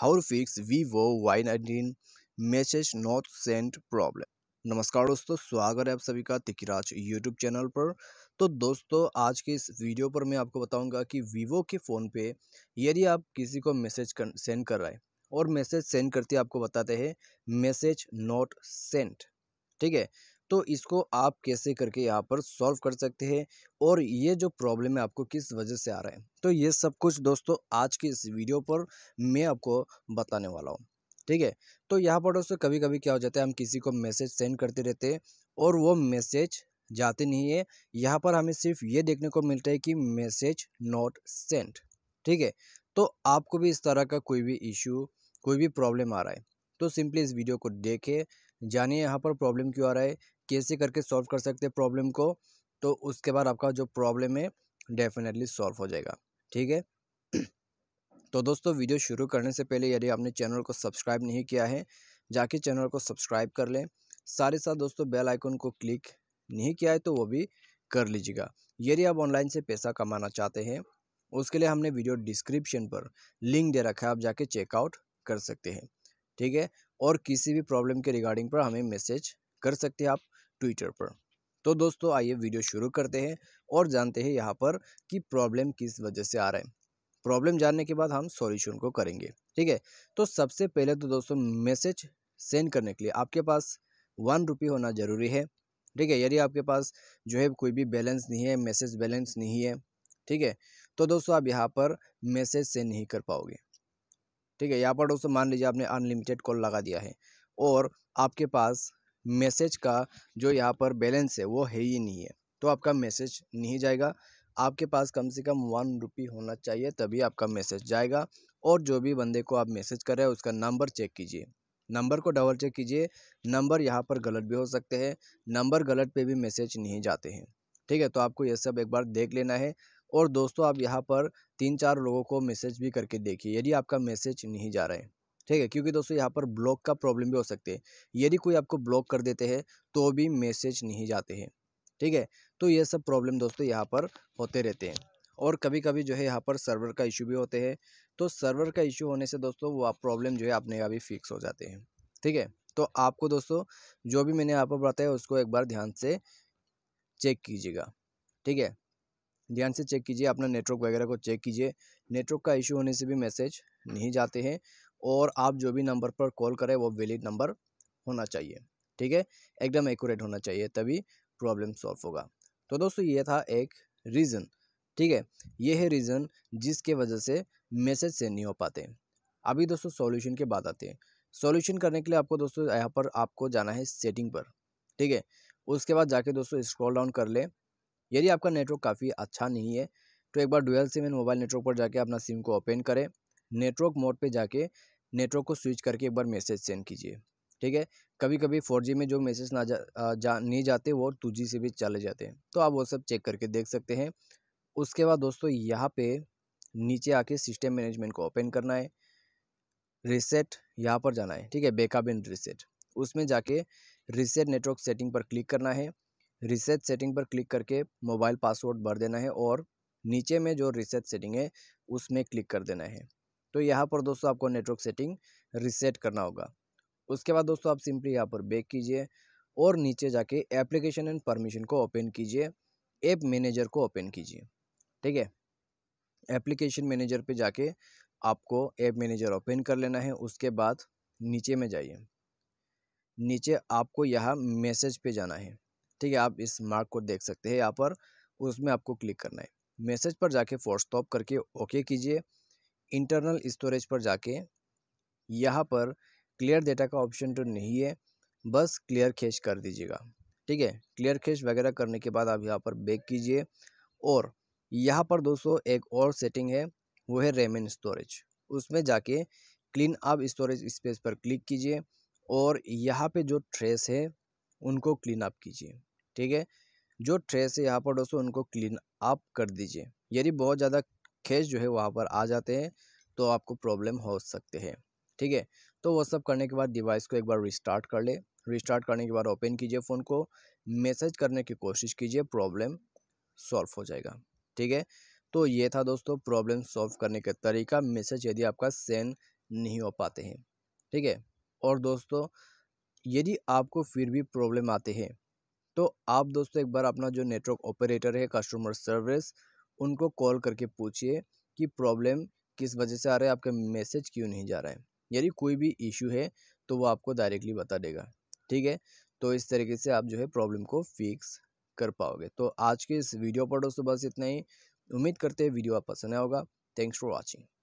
How fix vivo Y nineteen message not sent problem नमस्कार दोस्तों स्वागत है आप सभी का तिकराज यूट्यूब चैनल पर तो दोस्तों आज के इस वीडियो पर मैं आपको बताऊंगा कि वीवो के फ़ोन पे यदि आप किसी को मैसेज सेंड कर रहे हैं और मैसेज सेंड करते आपको बताते हैं मैसेज नॉट सेंट ठीक है तो इसको आप कैसे करके यहाँ पर सॉल्व कर सकते हैं और ये जो प्रॉब्लम है आपको किस वजह से आ रहा है तो ये सब कुछ दोस्तों आज के इस वीडियो पर मैं आपको बताने वाला हूँ ठीक है तो यहाँ पर दोस्तों कभी कभी क्या हो जाता है हम किसी को मैसेज सेंड करते रहते हैं और वो मैसेज जाते नहीं है यहाँ पर हमें सिर्फ ये देखने को मिलता है कि मैसेज नॉट सेंड ठीक है तो आपको भी इस तरह का कोई भी इशू कोई भी प्रॉब्लम आ रहा है तो सिंपली इस वीडियो को देखें जानिए यहाँ पर प्रॉब्लम क्यों आ रहा है कैसे करके सॉल्व कर सकते हैं प्रॉब्लम को तो उसके बाद आपका जो प्रॉब्लम है डेफिनेटली सॉल्व हो जाएगा ठीक है तो दोस्तों वीडियो शुरू करने से पहले यदि आपने चैनल को सब्सक्राइब नहीं किया है जाके चैनल को सब्सक्राइब कर लें सारे साथ दोस्तों बेल आइकन को क्लिक नहीं किया है तो वो भी कर लीजिएगा यदि आप ऑनलाइन से पैसा कमाना चाहते हैं उसके लिए हमने वीडियो डिस्क्रिप्शन पर लिंक दे रखा है आप जाके चेकआउट कर सकते हैं ठीक है और किसी भी प्रॉब्लम के रिगार्डिंग पर हमें मैसेज कर सकते हैं आप ट्विटर पर तो दोस्तों आइए वीडियो शुरू करते हैं और जानते हैं यहाँ पर कि प्रॉब्लम किस वजह से आ रहा है प्रॉब्लम जानने के बाद हम सॉल्यूशन को करेंगे ठीक है तो सबसे पहले तो दोस्तों मैसेज सेंड करने के लिए आपके पास वन रुपी होना ज़रूरी है ठीक है यदि आपके पास जो है कोई भी बैलेंस नहीं है मैसेज बैलेंस नहीं है ठीक है तो दोस्तों आप यहाँ पर मैसेज सेंड नहीं कर पाओगे ठीक है यहाँ पर दोस्तों मान लीजिए आपने अनलिमिटेड कॉल लगा दिया है और आपके पास मैसेज का जो यहाँ पर बैलेंस है वो है ही नहीं है तो आपका मैसेज नहीं जाएगा आपके पास कम से कम वन रुपी होना चाहिए तभी आपका मैसेज जाएगा और जो भी बंदे को आप मैसेज कर रहे हैं उसका नंबर चेक कीजिए नंबर को डबल चेक कीजिए नंबर यहाँ पर गलत भी हो सकते हैं नंबर गलत पे भी मैसेज नहीं जाते हैं ठीक है तो आपको ये सब एक बार देख लेना है और दोस्तों आप यहाँ पर तीन चार लोगों को मैसेज भी करके देखिए यदि आपका मैसेज नहीं जा रहा है ठीक है क्योंकि दोस्तों यहाँ पर ब्लॉक का प्रॉब्लम भी हो सकते हैं यदि कोई आपको ब्लॉक कर देते हैं तो भी मैसेज नहीं जाते हैं ठीक है तो ये सब प्रॉब्लम दोस्तों यहाँ पर होते रहते हैं और कभी कभी जो है यहाँ पर सर्वर का इशू भी होते हैं तो सर्वर का इशू होने से दोस्तों वो प्रॉब्लम जो है अपने आप ही फिक्स हो जाते हैं ठीक है तो आपको दोस्तों जो भी मैंने यहाँ पर बताया उसको एक बार ध्यान से चेक कीजिएगा ठीक है ध्यान से चेक कीजिए अपना नेटवर्क वगैरह को चेक कीजिए नेटवर्क का इशू होने से भी मैसेज नहीं जाते हैं और आप जो भी नंबर पर कॉल करें वो वैलिड नंबर होना चाहिए ठीक है एकदम एक्यूरेट होना चाहिए तभी प्रॉब्लम सॉल्व होगा तो दोस्तों ये था एक रीज़न ठीक है ये है रीज़न जिसके वजह से मैसेज सेंड नहीं हो पाते अभी दोस्तों सॉल्यूशन के बाद आते हैं सॉल्यूशन करने के लिए आपको दोस्तों यहाँ पर आपको जाना है सेटिंग पर ठीक है उसके बाद जाके दोस्तों स्क्रॉल डाउन कर ले यदि आपका नेटवर्क काफ़ी अच्छा नहीं है तो एक बार dual SIM and mobile network पर जाके अपना सिम को ओपन करें नेटवर्क मोड पे जाके नेटवर्क को स्विच करके एक बार मैसेज सेंड कीजिए ठीक है कभी कभी फोर जी में जो मैसेज ना जा, जा नहीं जाते वो टू जी से भी चले जाते हैं तो आप वो सब चेक करके देख सकते हैं उसके बाद दोस्तों यहाँ पर नीचे आके सिस्टम मैनेजमेंट को ओपन करना है रिसेट यहाँ पर जाना है ठीक है बेकअप इन रिसेट उसमें जाके रिसेट नेटवर्क सेटिंग पर क्लिक करना है रिसेट सेटिंग पर क्लिक करके मोबाइल पासवर्ड भर देना है और नीचे में जो रिसेट सेटिंग है उसमें क्लिक कर देना है तो यहाँ पर दोस्तों आपको नेटवर्क सेटिंग रिसेट करना होगा उसके बाद दोस्तों आप सिंपली यहाँ पर बेक कीजिए और नीचे जाके एप्लीकेशन एंड परमिशन को ओपन कीजिए ऐप मैनेजर को ओपन कीजिए ठीक है एप्लीकेशन मैनेजर पे जाके आपको ऐप मैनेजर ओपन कर लेना है उसके बाद नीचे में जाइए नीचे आपको यहाँ मैसेज पे जाना है ठीक है आप इस मार्क को देख सकते हैं यहाँ पर उसमें आपको क्लिक करना है मैसेज पर जाके फोर स्टॉप करके ओके कीजिए इंटरनल स्टोरेज पर जाके यहाँ पर क्लियर डेटा का ऑप्शन तो नहीं है बस क्लियर कैश कर दीजिएगा ठीक है क्लियर खेच वगैरह करने के बाद आप यहाँ पर बैक कीजिए और यहाँ पर दोस्तों एक और सेटिंग है वो है रेमिन स्टोरेज उसमें जाके क्लीन अप स्टोरेज स्पेस पर क्लिक कीजिए और यहाँ पे जो ट्रेस है उनको क्लीन अप कीजिए ठीक है जो ट्रेस है यहाँ पर दोस्तों उनको क्लीन अप कर दीजिए यदि बहुत ज़्यादा खेच जो है वहाँ पर आ जाते हैं तो आपको प्रॉब्लम हो सकते हैं ठीक है थीके? तो वो सब करने के बाद डिवाइस को एक बार रिस्टार्ट कर ले रिस्टार्ट करने के बाद ओपन कीजिए फ़ोन को मैसेज करने की कोशिश कीजिए प्रॉब्लम सॉल्व हो जाएगा ठीक है तो ये था दोस्तों प्रॉब्लम सॉल्व करने का तरीका मैसेज यदि आपका सेंड नहीं हो पाते हैं ठीक है और दोस्तों यदि आपको फिर भी प्रॉब्लम आते हैं तो आप दोस्तों एक बार अपना जो नेटवर्क ऑपरेटर है कस्टमर सर्विस उनको कॉल करके पूछिए कि प्रॉब्लम किस वजह से आ रहा है आपके मैसेज क्यों नहीं जा रहा है यदि कोई भी इशू है तो वो आपको डायरेक्टली बता देगा ठीक है तो इस तरीके से आप जो है प्रॉब्लम को फिक्स कर पाओगे तो आज के इस वीडियो पर दोस्तों बस इतना ही उम्मीद करते हैं वीडियो आप पसंद आया होगा थैंक्स फॉर वॉचिंग